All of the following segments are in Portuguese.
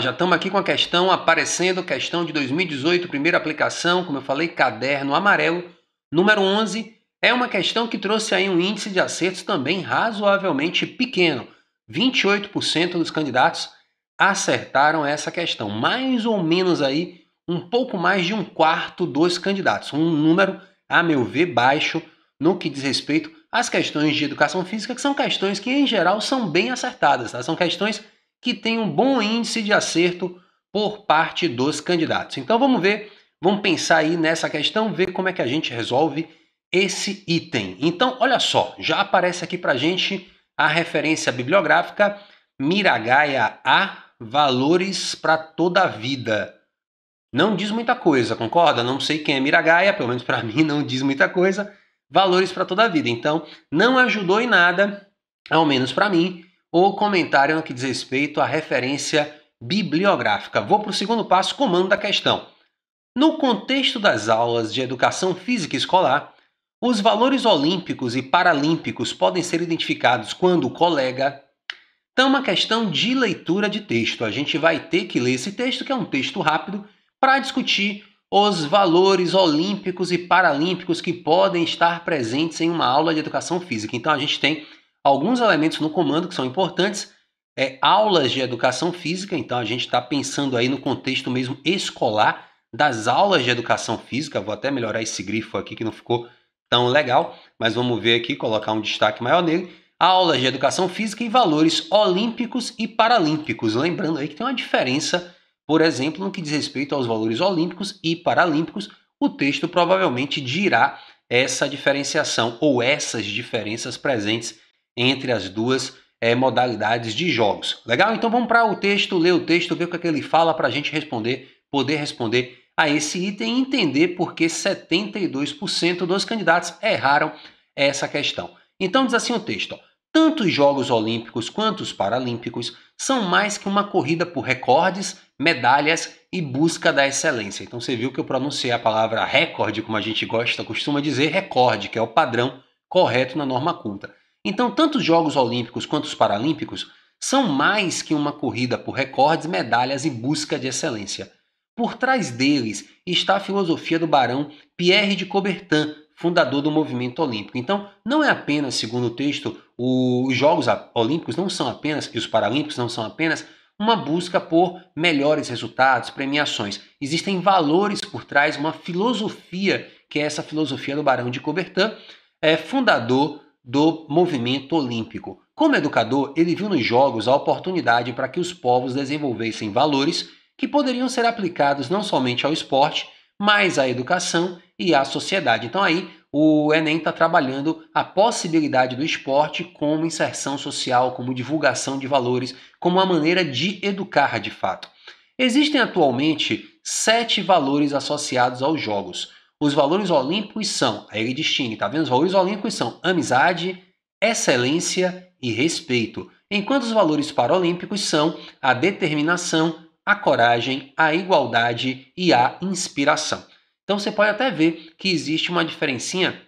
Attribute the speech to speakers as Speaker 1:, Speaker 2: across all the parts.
Speaker 1: Já estamos aqui com a questão aparecendo, questão de 2018, primeira aplicação, como eu falei, caderno amarelo, número 11. É uma questão que trouxe aí um índice de acertos também razoavelmente pequeno. 28% dos candidatos acertaram essa questão. Mais ou menos aí, um pouco mais de um quarto dos candidatos. Um número, a meu ver, baixo no que diz respeito às questões de educação física, que são questões que, em geral, são bem acertadas. Tá? São questões que tem um bom índice de acerto por parte dos candidatos. Então vamos ver, vamos pensar aí nessa questão, ver como é que a gente resolve esse item. Então, olha só, já aparece aqui para gente a referência bibliográfica Miragaia A Valores para toda a vida. Não diz muita coisa, concorda? Não sei quem é Miragaia, pelo menos para mim não diz muita coisa. Valores para toda a vida. Então, não ajudou em nada, ao menos para mim, o comentário no que diz respeito à referência bibliográfica. Vou para o segundo passo, comando da questão. No contexto das aulas de educação física escolar, os valores olímpicos e paralímpicos podem ser identificados quando o colega. Então, uma questão de leitura de texto. A gente vai ter que ler esse texto, que é um texto rápido, para discutir os valores olímpicos e paralímpicos que podem estar presentes em uma aula de educação física. Então, a gente tem alguns elementos no comando que são importantes. É, aulas de educação física, então a gente está pensando aí no contexto mesmo escolar das aulas de educação física. Vou até melhorar esse grifo aqui que não ficou tão legal, mas vamos ver aqui, colocar um destaque maior nele. Aulas de educação física e valores olímpicos e paralímpicos. Lembrando aí que tem uma diferença, por exemplo, no que diz respeito aos valores olímpicos e paralímpicos. O texto provavelmente dirá essa diferenciação ou essas diferenças presentes entre as duas é, modalidades de jogos. Legal? Então vamos para o texto, ler o texto, ver o que, é que ele fala para a gente responder, poder responder a esse item e entender por que 72% dos candidatos erraram essa questão. Então diz assim o texto: ó, tanto os Jogos Olímpicos quanto os Paralímpicos são mais que uma corrida por recordes, medalhas e busca da excelência. Então você viu que eu pronunciei a palavra recorde, como a gente gosta, costuma dizer, recorde, que é o padrão correto na norma culta. Então, tanto os Jogos Olímpicos quanto os Paralímpicos são mais que uma corrida por recordes, medalhas e busca de excelência. Por trás deles está a filosofia do barão Pierre de Coubertin, fundador do movimento olímpico. Então, não é apenas, segundo o texto, os Jogos Olímpicos não são apenas, e os Paralímpicos não são apenas, uma busca por melhores resultados, premiações. Existem valores por trás, uma filosofia, que é essa filosofia do Barão de Coubertin, é fundador do movimento olímpico. Como educador, ele viu nos Jogos a oportunidade para que os povos desenvolvessem valores que poderiam ser aplicados não somente ao esporte, mas à educação e à sociedade. Então aí o Enem está trabalhando a possibilidade do esporte como inserção social, como divulgação de valores, como uma maneira de educar de fato. Existem atualmente sete valores associados aos jogos. Os valores olímpicos são, aí ele distingue, tá vendo? Os valores olímpicos são amizade, excelência e respeito, enquanto os valores paralímpicos são a determinação, a coragem, a igualdade e a inspiração. Então você pode até ver que existe uma diferencinha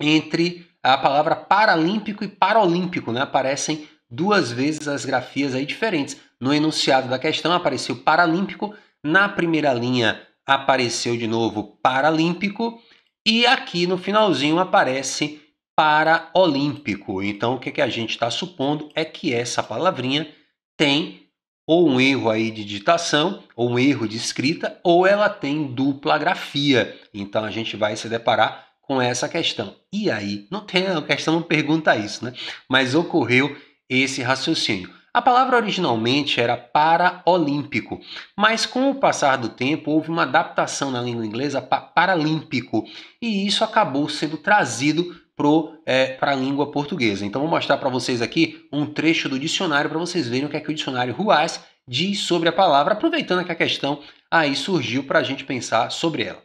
Speaker 1: entre a palavra paralímpico e paralímpico, né? Aparecem duas vezes as grafias aí diferentes. No enunciado da questão apareceu paralímpico, na primeira linha apareceu de novo paralímpico e aqui no finalzinho aparece paraolímpico. Então o que, que a gente está supondo é que essa palavrinha tem ou um erro aí de digitação, ou um erro de escrita, ou ela tem dupla grafia. Então a gente vai se deparar com essa questão. E aí, não tem, a questão não pergunta isso, né? Mas ocorreu esse raciocínio. A palavra originalmente era paraolímpico, mas com o passar do tempo houve uma adaptação na língua inglesa para paralímpico e isso acabou sendo trazido para é, a língua portuguesa. Então vou mostrar para vocês aqui um trecho do dicionário para vocês verem o que é que o dicionário Ruas diz sobre a palavra, aproveitando que a questão aí surgiu para a gente pensar sobre ela.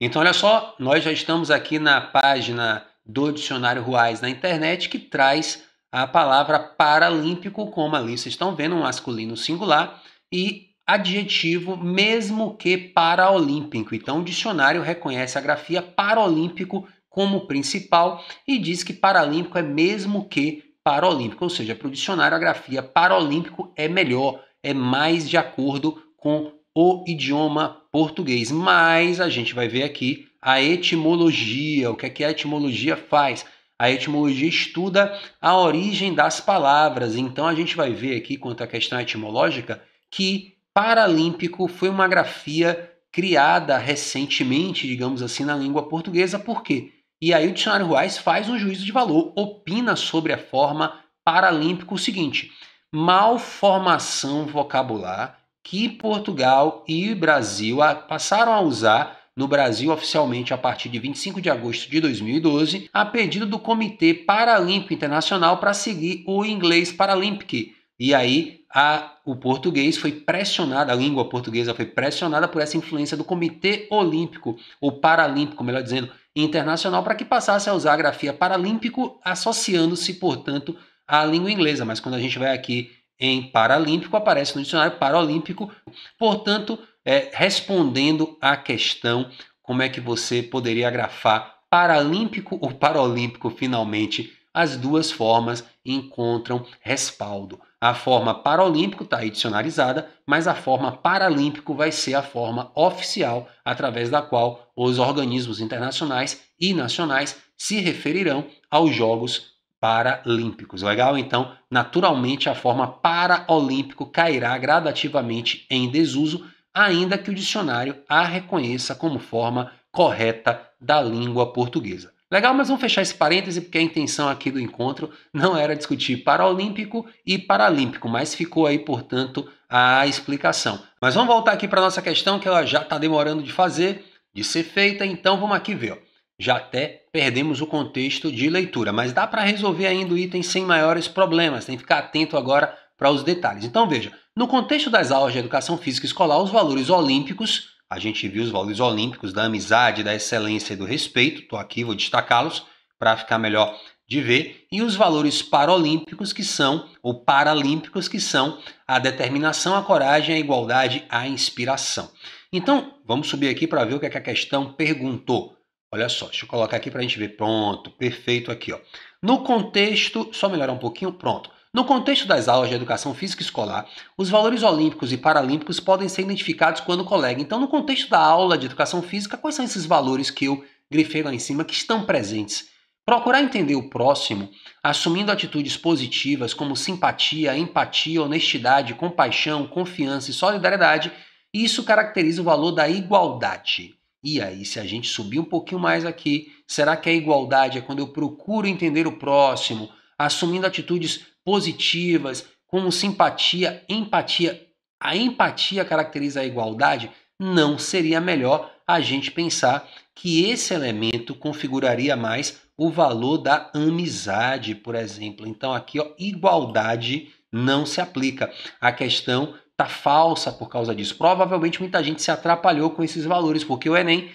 Speaker 1: Então olha só, nós já estamos aqui na página do dicionário Ruas na internet que traz a palavra paralímpico, como ali vocês estão vendo, um masculino singular, e adjetivo mesmo que paraolímpico. Então, o dicionário reconhece a grafia paralímpico como principal e diz que paralímpico é mesmo que paralímpico, ou seja, para o dicionário a grafia paralímpico é melhor, é mais de acordo com o idioma português. Mas a gente vai ver aqui a etimologia, o que, é que a etimologia faz. A etimologia estuda a origem das palavras. Então a gente vai ver aqui, quanto à questão etimológica, que paralímpico foi uma grafia criada recentemente, digamos assim, na língua portuguesa. Por quê? E aí o dicionário Ruais faz um juízo de valor, opina sobre a forma paralímpico o seguinte: malformação vocabular que Portugal e Brasil passaram a usar no Brasil oficialmente a partir de 25 de agosto de 2012, a pedido do Comitê Paralímpico Internacional para seguir o inglês paralímpico. E aí a, o português foi pressionado, a língua portuguesa foi pressionada por essa influência do Comitê Olímpico, ou Paralímpico, melhor dizendo, internacional, para que passasse a usar a grafia paralímpico, associando-se, portanto, à língua inglesa. Mas quando a gente vai aqui em paralímpico, aparece no dicionário paralímpico, portanto, é, respondendo à questão como é que você poderia grafar paralímpico ou paralímpico finalmente. As duas formas encontram respaldo. A forma paralímpico está adicionalizada, mas a forma paralímpico vai ser a forma oficial através da qual os organismos internacionais e nacionais se referirão aos Jogos Paralímpicos. Legal? Então, naturalmente, a forma paraolímpico cairá gradativamente em desuso ainda que o dicionário a reconheça como forma correta da língua portuguesa. Legal, mas vamos fechar esse parêntese porque a intenção aqui do encontro não era discutir paraolímpico e paralímpico, mas ficou aí, portanto, a explicação. Mas vamos voltar aqui para nossa questão que ela já está demorando de fazer, de ser feita, então vamos aqui ver. Já até perdemos o contexto de leitura, mas dá para resolver ainda o item sem maiores problemas, tem que ficar atento agora para os detalhes. Então veja, no contexto das aulas de educação física escolar, os valores olímpicos, a gente viu os valores olímpicos da amizade, da excelência e do respeito, estou aqui, vou destacá-los para ficar melhor de ver, e os valores paralímpicos que são, ou paralímpicos que são, a determinação, a coragem, a igualdade, a inspiração. Então, vamos subir aqui para ver o que, é que a questão perguntou. Olha só, deixa eu colocar aqui para a gente ver. Pronto, perfeito aqui. Ó. No contexto, só melhorar um pouquinho, pronto. No contexto das aulas de educação física escolar, os valores olímpicos e paralímpicos podem ser identificados quando colega. Então, no contexto da aula de educação física, quais são esses valores que eu grifei lá em cima que estão presentes? Procurar entender o próximo, assumindo atitudes positivas como simpatia, empatia, honestidade, compaixão, confiança e solidariedade, isso caracteriza o valor da igualdade. E aí, se a gente subir um pouquinho mais aqui, será que a igualdade é quando eu procuro entender o próximo, assumindo atitudes positivas, com simpatia, empatia. A empatia caracteriza a igualdade? Não seria melhor a gente pensar que esse elemento configuraria mais o valor da amizade, por exemplo. Então aqui, ó, igualdade não se aplica. A questão tá falsa por causa disso. Provavelmente muita gente se atrapalhou com esses valores, porque o Enem,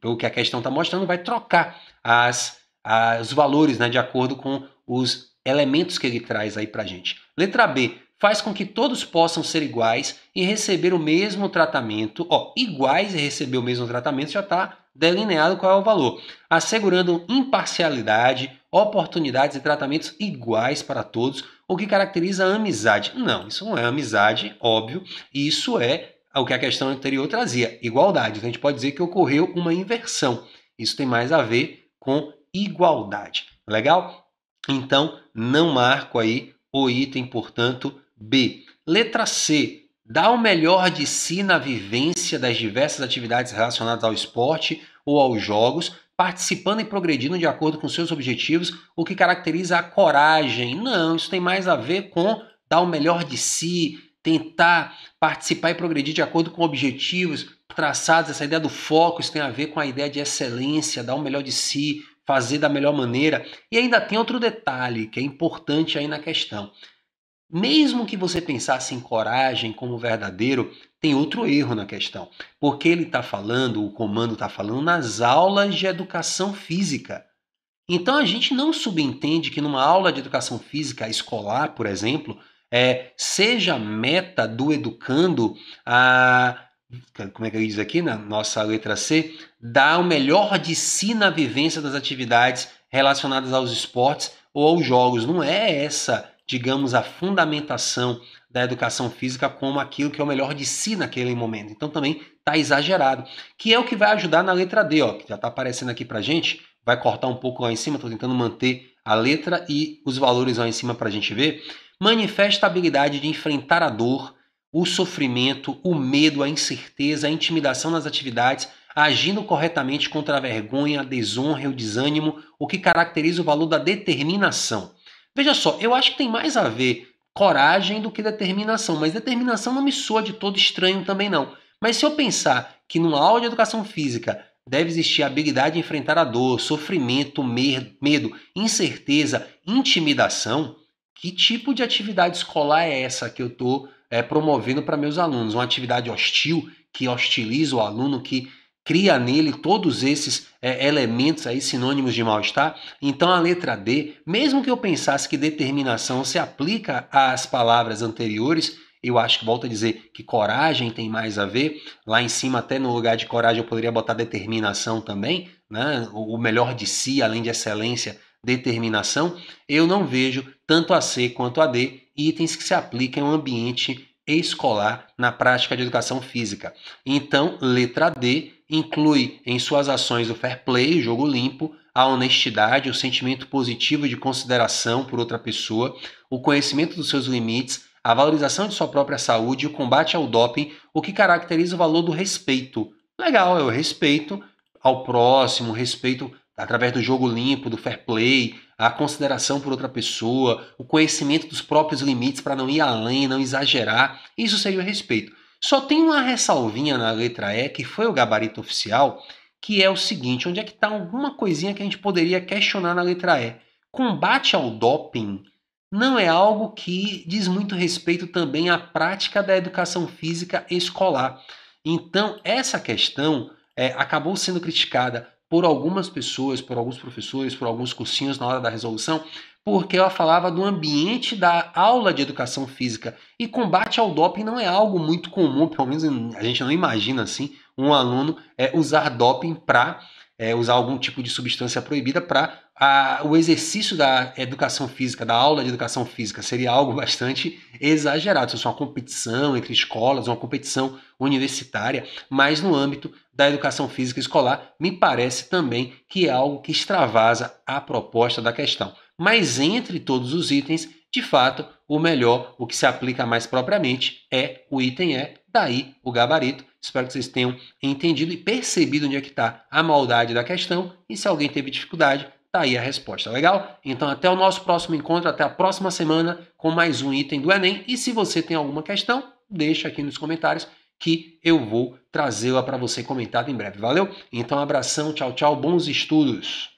Speaker 1: pelo que a questão está mostrando, vai trocar as, as, os valores né, de acordo com os elementos que ele traz aí para gente. Letra B faz com que todos possam ser iguais e receber o mesmo tratamento. Ó, iguais e receber o mesmo tratamento já está delineado qual é o valor, assegurando imparcialidade, oportunidades e tratamentos iguais para todos, o que caracteriza a amizade. Não, isso não é amizade, óbvio, E isso é o que a questão anterior trazia, igualdade. Então a gente pode dizer que ocorreu uma inversão. Isso tem mais a ver com igualdade. Legal? Então, não marco aí o item, portanto, B. Letra C. Dá o melhor de si na vivência das diversas atividades relacionadas ao esporte ou aos jogos, participando e progredindo de acordo com seus objetivos, o que caracteriza a coragem. Não, isso tem mais a ver com dar o melhor de si, tentar participar e progredir de acordo com objetivos traçados. Essa ideia do foco, isso tem a ver com a ideia de excelência, dar o melhor de si, fazer da melhor maneira. E ainda tem outro detalhe que é importante aí na questão. Mesmo que você pensasse em coragem como verdadeiro, tem outro erro na questão, porque ele está falando, o comando está falando, nas aulas de educação física. Então a gente não subentende que numa aula de educação física escolar, por exemplo, é, seja meta do educando a como é que ele diz aqui na né? nossa letra C, dá o melhor de si na vivência das atividades relacionadas aos esportes ou aos jogos. Não é essa, digamos, a fundamentação da educação física como aquilo que é o melhor de si naquele momento. Então também está exagerado, que é o que vai ajudar na letra D, ó, que já está aparecendo aqui para gente. Vai cortar um pouco lá em cima, estou tentando manter a letra e os valores lá em cima para a gente ver. Manifesta a habilidade de enfrentar a dor, o sofrimento, o medo, a incerteza, a intimidação nas atividades, agindo corretamente contra a vergonha, a desonra o desânimo, o que caracteriza o valor da determinação. Veja só, eu acho que tem mais a ver coragem do que determinação, mas determinação não me soa de todo estranho também não. Mas se eu pensar que numa aula de educação física deve existir a habilidade de enfrentar a dor, sofrimento, medo, incerteza, intimidação, que tipo de atividade escolar é essa que eu estou é, promovendo para meus alunos. Uma atividade hostil que hostiliza o aluno, que cria nele todos esses é, elementos aí sinônimos de mal-estar. Então a letra D, mesmo que eu pensasse que determinação se aplica às palavras anteriores, eu acho que volta a dizer que coragem tem mais a ver. Lá em cima, até no lugar de coragem, eu poderia botar determinação também, né? o melhor de si, além de excelência, determinação. Eu não vejo tanto a C quanto a D itens que se aplicam ao ambiente escolar na prática de educação física. Então, letra D inclui em suas ações o fair play, o jogo limpo, a honestidade, o sentimento positivo de consideração por outra pessoa, o conhecimento dos seus limites, a valorização de sua própria saúde o combate ao doping, o que caracteriza o valor do respeito. Legal, é o respeito ao próximo, respeito através do jogo limpo, do fair play, a consideração por outra pessoa, o conhecimento dos próprios limites para não ir além, não exagerar. Isso seria o respeito. Só tem uma ressalvinha na letra E, que foi o gabarito oficial, que é o seguinte: onde é que está alguma coisinha que a gente poderia questionar na letra E? Combate ao doping não é algo que diz muito respeito também à prática da educação física escolar. Então, essa questão é, acabou sendo criticada por algumas pessoas, por alguns professores, por alguns cursinhos na hora da resolução, porque ela falava do ambiente da aula de educação física. E combate ao doping não é algo muito comum, pelo menos a gente não imagina assim, um aluno é, usar doping para é, usar algum tipo de substância proibida para o exercício da educação física, da aula de educação física. Seria algo bastante exagerado. Se fosse é uma competição entre escolas, uma competição universitária, mas no âmbito da educação física escolar, me parece também que é algo que extravasa a proposta da questão. Mas entre todos os itens, de fato, o melhor, o que se aplica mais propriamente, é o item E, daí o gabarito. Espero que vocês tenham entendido e percebido onde é que está a maldade da questão. E se alguém teve dificuldade, tá aí a resposta, legal? Então até o nosso próximo encontro, até a próxima semana com mais um item do Enem. E se você tem alguma questão, deixa aqui nos comentários que eu vou trazê-la para você comentada em breve. Valeu? Então, abração, tchau, tchau, bons estudos!